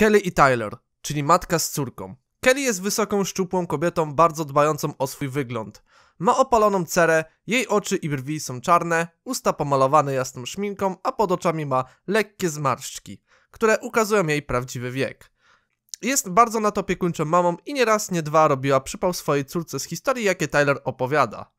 Kelly i Tyler, czyli matka z córką. Kelly jest wysoką, szczupłą kobietą, bardzo dbającą o swój wygląd. Ma opaloną cerę, jej oczy i brwi są czarne, usta pomalowane jasną szminką, a pod oczami ma lekkie zmarszczki, które ukazują jej prawdziwy wiek. Jest bardzo natopiekuńczą mamą i nie raz, nie dwa robiła przypał swojej córce z historii, jakie Tyler opowiada.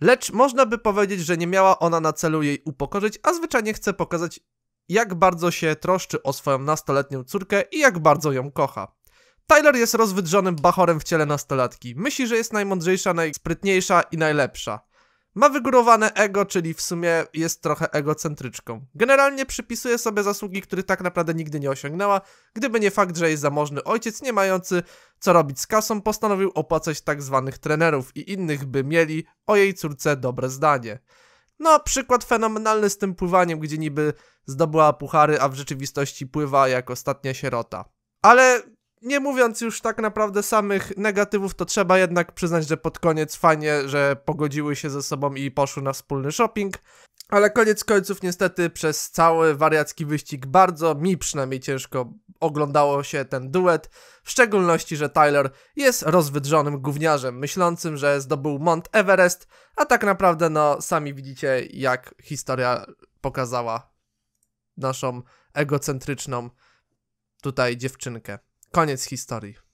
Lecz można by powiedzieć, że nie miała ona na celu jej upokorzyć, a zwyczajnie chce pokazać jak bardzo się troszczy o swoją nastoletnią córkę i jak bardzo ją kocha. Tyler jest rozwydrzonym bachorem w ciele nastolatki. Myśli, że jest najmądrzejsza, najsprytniejsza i najlepsza. Ma wygórowane ego, czyli w sumie jest trochę egocentryczką. Generalnie przypisuje sobie zasługi, których tak naprawdę nigdy nie osiągnęła, gdyby nie fakt, że jej zamożny ojciec, nie mający co robić z kasą, postanowił opłacać tak zwanych trenerów i innych, by mieli o jej córce dobre zdanie. No, przykład fenomenalny z tym pływaniem, gdzie niby zdobyła puchary, a w rzeczywistości pływa jak ostatnia sierota. Ale nie mówiąc już tak naprawdę samych negatywów, to trzeba jednak przyznać, że pod koniec fajnie, że pogodziły się ze sobą i poszły na wspólny shopping. Ale koniec końców niestety przez cały wariacki wyścig bardzo mi przynajmniej ciężko oglądało się ten duet, w szczególności, że Tyler jest rozwydrzonym gówniarzem, myślącym, że zdobył Mount Everest, a tak naprawdę, no, sami widzicie, jak historia pokazała naszą egocentryczną tutaj dziewczynkę. Koniec historii.